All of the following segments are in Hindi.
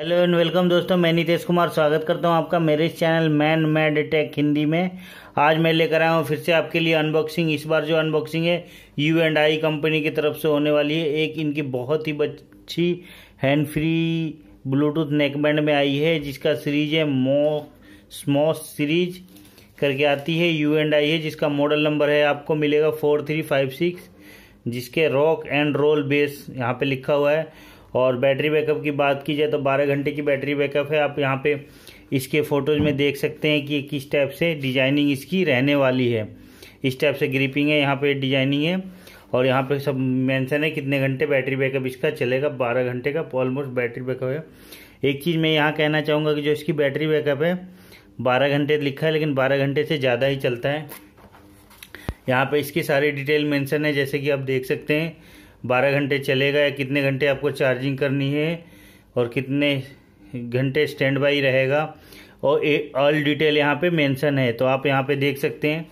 हेलो एंड वेलकम दोस्तों मैं नीतीश कुमार स्वागत करता हूं आपका मेरे इस channel Man Mad Tech Hindi में आज मैं लेकर आया हूं फिर से आपके लिए अनबॉक्सिंग इस बार जो अनबॉक्सिंग है यू एंड आई कंपनी की तरफ से होने वाली है एक इनकी बहुत ही अच्छी हैंड फ्री ब्लूटूथ नेकबैंड में आई है जिसका सीरीज है मो स्मॉस सीरीज करके आती है यू एंड आई है जिसका मॉडल नंबर है आपको मिलेगा फोर थ्री फाइव सिक्स जिसके रॉक एंड रोल बेस यहाँ पर लिखा हुआ है और बैटरी बैकअप की बात की जाए तो 12 घंटे की बैटरी बैकअप है आप यहाँ पे इसके फ़ोटोज़ में देख सकते हैं कि किस टाइप से डिजाइनिंग इसकी रहने वाली है इस टाइप से ग्रिपिंग है यहाँ पे डिजाइनिंग है और यहाँ पे सब मेंशन है कितने घंटे बैटरी बैकअप इसका चलेगा बारह घंटे का ऑलमोस्ट बैटरी बैकअप है एक चीज़ मैं यहाँ कहना चाहूँगा कि जो इसकी बैटरी बैकअप है बारह घंटे लिखा है लेकिन बारह घंटे से ज़्यादा ही चलता है यहाँ पे इसकी सारी डिटेल मेंशन है जैसे कि आप देख सकते हैं बारह घंटे चलेगा या कितने घंटे आपको चार्जिंग करनी है और कितने घंटे स्टैंड बाई रहेगा और ऑल डिटेल यहाँ पे मेंशन है तो आप यहाँ पे देख सकते हैं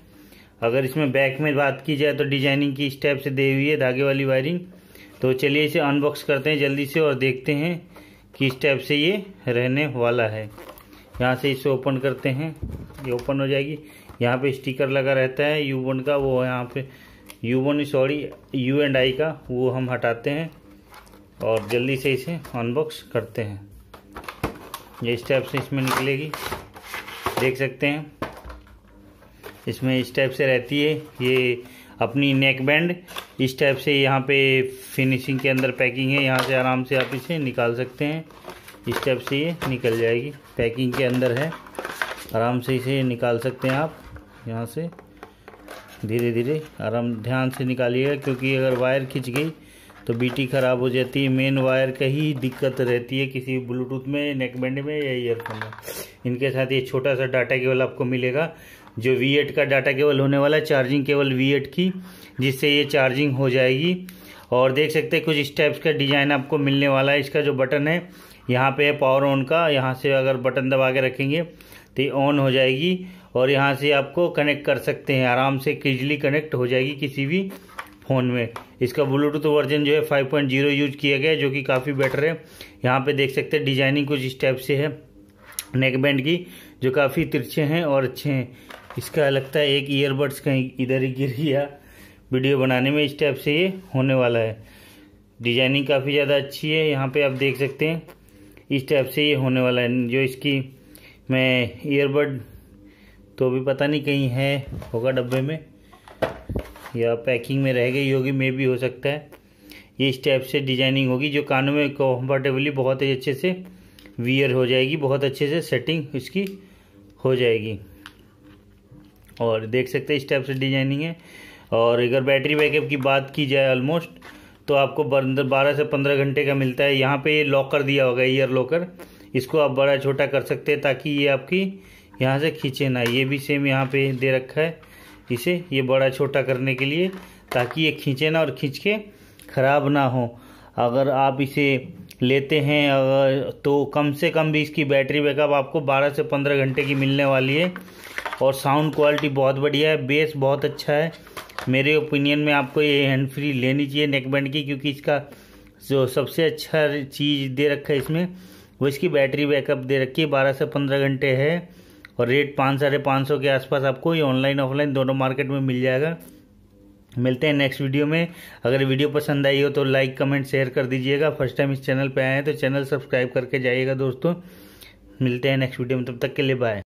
अगर इसमें बैक में बात की जाए तो डिजाइनिंग की स्टेप से दे हुई है धागे वाली वायरिंग तो चलिए इसे अनबॉक्स करते हैं जल्दी से और देखते हैं कि टाइप से ये रहने वाला है यहाँ से इसे ओपन करते हैं ये ओपन हो जाएगी यहाँ पे स्टिकर लगा रहता है यू का वो यहाँ पे U one sorry U and I का वो हम हटाते हैं और जल्दी से इसे अनबॉक्स करते हैं ये स्टेप से इसमें निकलेगी देख सकते हैं इसमें इस टाइप से रहती है ये अपनी नेक बैंड इस टाइप से यहाँ पे फिनिशिंग के अंदर पैकिंग है यहाँ से आराम से आप इसे निकाल सकते हैं इस टाइप से ये निकल जाएगी पैकिंग के अंदर है आराम से इसे निकाल सकते हैं आप यहाँ से धीरे धीरे आराम ध्यान से निकालिएगा क्योंकि अगर वायर खींच गई तो बीटी ख़राब हो जाती है मेन वायर का ही दिक्कत रहती है किसी ब्लूटूथ में नेकबैंड में या ईयरफोन में इनके साथ ये छोटा सा डाटा केवल आपको मिलेगा जो वी एट का डाटा केवल होने वाला है चार्जिंग केवल वी एट की जिससे ये चार्जिंग हो जाएगी और देख सकते हैं कुछ स्टेप्स का डिज़ाइन आपको मिलने वाला है इसका जो बटन है यहाँ पे है पावर ऑन का यहाँ से अगर बटन दबा के रखेंगे तो ये ऑन हो जाएगी और यहाँ से आपको कनेक्ट कर सकते हैं आराम से इजली कनेक्ट हो जाएगी किसी भी फ़ोन में इसका ब्लूटूथ वर्जन जो है 5.0 यूज किया गया है जो कि काफ़ी बेटर है यहाँ पे देख सकते हैं डिजाइनिंग कुछ इस टाइप से है नेक बैंड की जो काफ़ी तिरछे हैं और अच्छे हैं इसका लगता है एक ईयरबड्स कहीं इधर ही गिर गया वीडियो बनाने में इस टाइप से ये होने वाला है डिजाइनिंग काफ़ी ज़्यादा अच्छी है यहाँ पर आप देख सकते हैं इस टाइप से ये होने वाला है जो इसकी मैं ईयरबड तो अभी पता नहीं कहीं है होगा डब्बे में या पैकिंग में रह गई होगी मे भी हो सकता है ये इस टाइप से डिजाइनिंग होगी जो कानों में कम्फर्टेबली बहुत ही अच्छे से वियर हो जाएगी बहुत अच्छे से सेटिंग इसकी हो जाएगी और देख सकते हैं इस टाइप से डिजाइनिंग है और अगर बैटरी बैकअप की बात की जाए ऑलमोस्ट तो आपको बारह से पंद्रह घंटे का मिलता है यहाँ पे ये लॉकर दिया होगा ईयर लॉकर इसको आप बड़ा छोटा कर सकते हैं ताकि ये आपकी यहाँ से खींचे ना ये भी सेम यहाँ पे दे रखा है इसे ये बड़ा छोटा करने के लिए ताकि ये खींचे ना और खींच के ख़राब ना हो अगर आप इसे लेते हैं अगर तो कम से कम भी इसकी बैटरी बैकअप आपको 12 से 15 घंटे की मिलने वाली है और साउंड क्वालिटी बहुत बढ़िया है बेस बहुत अच्छा है मेरे ओपिनियन में आपको ये हैंड फ्री लेनी चाहिए नेकबैंड की क्योंकि इसका जो सबसे अच्छा चीज़ दे रखा है इसमें वो इसकी बैटरी बैकअप दे रखी है बारह से पंद्रह घंटे है और रेट पाँच साढ़े पाँच सौ के आसपास आपको ये ऑनलाइन ऑफलाइन दोनों मार्केट में मिल जाएगा मिलते हैं नेक्स्ट वीडियो में अगर वीडियो पसंद आई हो तो लाइक कमेंट शेयर कर दीजिएगा फर्स्ट टाइम इस चैनल पर आए हैं तो चैनल सब्सक्राइब करके जाइएगा दोस्तों मिलते हैं नेक्स्ट वीडियो में तब तक के लिए बाय